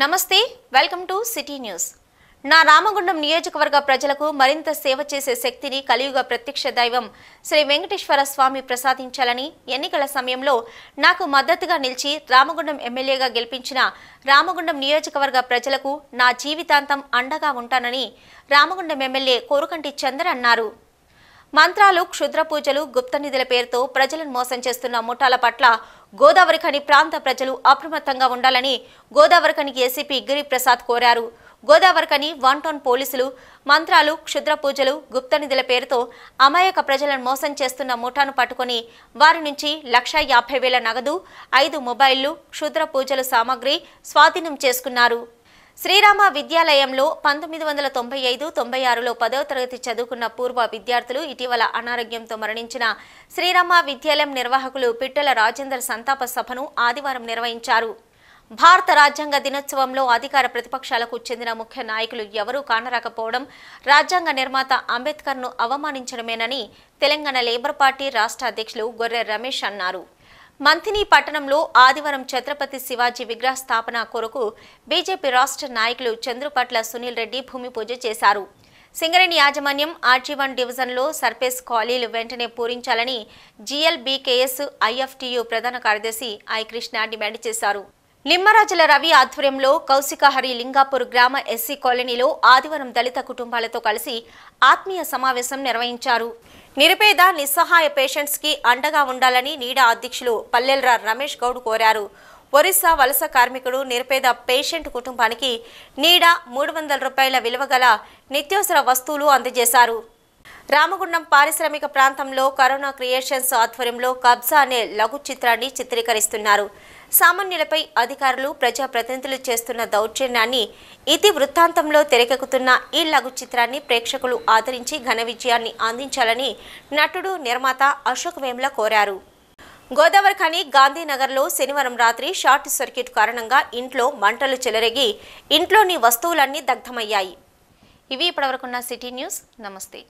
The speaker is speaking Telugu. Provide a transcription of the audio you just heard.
నమస్తే వెల్కమ్ టు సిటీ న్యూస్ నా రామగుండం నియోజకవర్గ ప్రజలకు మరింత సేవ చేసే శక్తిని కలియుగ ప్రత్యక్ష దైవం శ్రీ వెంకటేశ్వర స్వామి ప్రసాదించాలని ఎన్నికల సమయంలో నాకు మద్దతుగా నిలిచి రామగుండం ఎమ్మెల్యేగా గెలిపించిన రామగుండం నియోజకవర్గ ప్రజలకు నా జీవితాంతం అండగా ఉంటానని రామగుండం ఎమ్మెల్యే కోరుకంటి చందర్ అన్నారు మంత్రాలు క్షుద్ర పూజలు గుప్త నిధుల పేరుతో ప్రజలను మోసం చేస్తున్న ముఠాల పట్ల గోదావరిఖని ప్రాంత ప్రజలు అప్రమత్తంగా ఉండాలని గోదావరిఖని ఏసీపీ గిరిప్రసాద్ కోరారు గోదావరిఖని వన్ టౌన్ పోలీసులు మంత్రాలు క్షుద్ర పూజలు గుప్త నిధుల పేరుతో అమాయక ప్రజలను మోసం చేస్తున్న ముఠాను పట్టుకుని వారి నుంచి లక్ష యాభై వేల నగదు ఐదు మొబైళ్లు క్షుద్ర పూజలు సామాగ్రి స్వాధీనం చేసుకున్నారు శ్రీరామ విద్యాలయంలో పంతొమ్మిది వందల తొంభై ఐదు తొంభై ఆరులో పదో తరగతి చదువుకున్న పూర్వ విద్యార్థులు ఇటీవల అనారోగ్యంతో మరణించిన శ్రీరామ విద్యాలయం నిర్వాహకులు పిట్టల రాజేందర్ సంతాప సభను ఆదివారం నిర్వహించారు భారత రాజ్యాంగ దినోత్సవంలో అధికార ప్రతిపక్షాలకు చెందిన ముఖ్య నాయకులు ఎవరూ కానరాకపోవడం రాజ్యాంగ నిర్మాత అంబేద్కర్ను అవమానించడమేనని తెలంగాణ లేబర్ పార్టీ రాష్ట్ర అధ్యక్షులు గొర్రె రమేష్ అన్నారు మంథిని పట్టణంలో ఆదివారం ఛత్రపతి శివాజీ విగ్రహ స్థాపన కొరకు బీజేపీ రాష్ట్ర నాయకులు చంద్రుపట్ల సునీల్ రెడ్డి భూమి పూజ చేశారు సింగరేణి యాజమాన్యం ఆర్జీవన్ డివిజన్లో సర్ఫేస్ ఖాళీలు వెంటనే పూరించాలని జీఎల్బీకేఎస్ ఐఎఫ్టీయూ ప్రధాన కార్యదర్శి ఐ కృష్ణ డిమాండ్ చేశారు నిమ్మరాజుల రవి ఆధ్వర్యంలో కౌశికహరి లింగాపూర్ గ్రామ ఎస్సీ కాలనీలో ఆదివారం దళిత కుటుంబాలతో కలిసి ఆత్మీయ సమావేశం నిర్వహించారు నిరుపేద నిస్సహాయ పేషెంట్స్కి అండగా ఉండాలని నీడా అధ్యక్షులు పల్లెల్రా రమేష్ గౌడ్ కోరారు ఒరిస్సా వలస కార్మికుడు నిరుపేద పేషెంట్ కుటుంబానికి నీడా మూడు వందల రూపాయల విలువ నిత్యవసర నిత్యావసర వస్తువులు అందజేశారు రామగుండం పారిశ్రామిక ప్రాంతంలో కరోనా క్రియేషన్స్ ఆధ్వర్యంలో కబ్జా అనే లఘు చిత్రాన్ని చిత్రీకరిస్తున్నారు సామాన్యులపై అధికారులు ప్రజాప్రతినిధులు చేస్తున్న దౌర్జన్యాన్ని ఇతి వృత్తాంతంలో తెరకెక్కుతున్న ఈ లఘు చిత్రాన్ని ప్రేక్షకులు ఆదరించి ఘన విజయాన్ని అందించాలని నటుడు నిర్మాత అశోక్ వేమ్ల కోరారు గోదావరి ఖని గాంధీనగర్లో శనివారం రాత్రి షార్ట్ సర్క్యూట్ కారణంగా ఇంట్లో మంటలు చెలరేగి ఇంట్లోని వస్తువులన్నీ దగ్ధమయ్యాయి ఇవి ఇప్పటివరకున్న సిటీ న్యూస్ నమస్తే